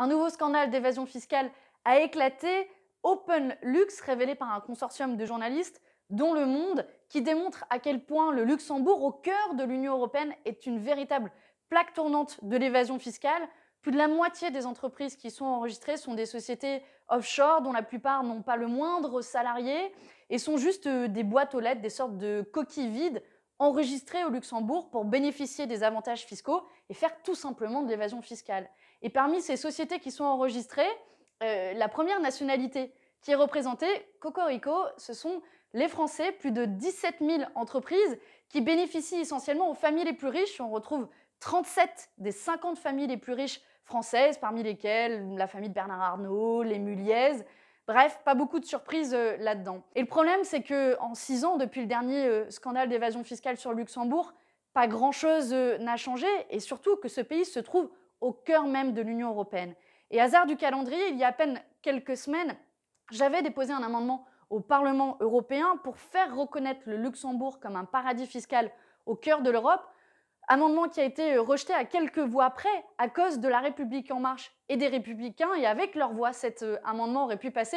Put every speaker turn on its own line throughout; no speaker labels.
Un nouveau scandale d'évasion fiscale a éclaté, Open Lux, révélé par un consortium de journalistes, dont Le Monde, qui démontre à quel point le Luxembourg, au cœur de l'Union européenne, est une véritable plaque tournante de l'évasion fiscale. Plus de la moitié des entreprises qui sont enregistrées sont des sociétés offshore, dont la plupart n'ont pas le moindre salarié et sont juste euh, des boîtes aux lettres, des sortes de coquilles vides enregistrées au Luxembourg pour bénéficier des avantages fiscaux et faire tout simplement de l'évasion fiscale. Et parmi ces sociétés qui sont enregistrées, euh, la première nationalité qui est représentée, Cocorico, ce sont les Français, plus de 17 000 entreprises qui bénéficient essentiellement aux familles les plus riches. On retrouve 37 des 50 familles les plus riches françaises, parmi lesquelles la famille de Bernard Arnault, les Muliez, Bref, pas beaucoup de surprises euh, là-dedans. Et le problème, c'est que en six ans, depuis le dernier euh, scandale d'évasion fiscale sur Luxembourg, pas grand-chose euh, n'a changé, et surtout que ce pays se trouve au cœur même de l'Union européenne. Et hasard du calendrier, il y a à peine quelques semaines, j'avais déposé un amendement au Parlement européen pour faire reconnaître le Luxembourg comme un paradis fiscal au cœur de l'Europe, Amendement qui a été euh, rejeté à quelques voix près à cause de la République en marche et des républicains, et avec leur voix, cet euh, amendement aurait pu passer.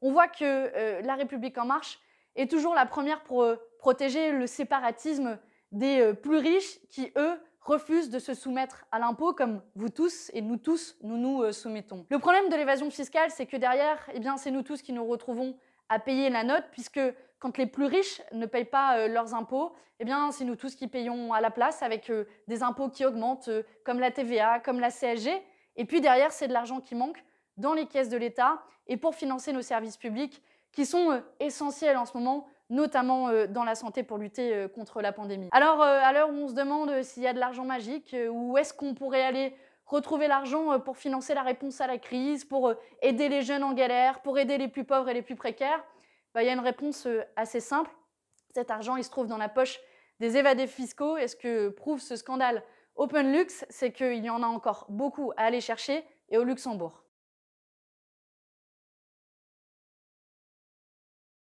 On voit que euh, la République en marche est toujours la première pour protéger le séparatisme des plus riches qui, eux, refusent de se soumettre à l'impôt comme vous tous et nous tous, nous nous soumettons. Le problème de l'évasion fiscale, c'est que derrière, eh bien, c'est nous tous qui nous retrouvons à payer la note, puisque quand les plus riches ne payent pas euh, leurs impôts, eh bien, c'est nous tous qui payons à la place avec euh, des impôts qui augmentent, euh, comme la TVA, comme la CSG. Et puis derrière, c'est de l'argent qui manque dans les caisses de l'État et pour financer nos services publics qui sont essentiels en ce moment, notamment dans la santé pour lutter contre la pandémie. Alors, à l'heure où on se demande s'il y a de l'argent magique, où est-ce qu'on pourrait aller retrouver l'argent euh, pour financer la réponse à la crise, pour euh, aider les jeunes en galère, pour aider les plus pauvres et les plus précaires bah, Il y a une réponse euh, assez simple. Cet argent, il se trouve dans la poche des évadés fiscaux. Et ce que prouve ce scandale Open Lux, c'est qu'il y en a encore beaucoup à aller chercher et au Luxembourg.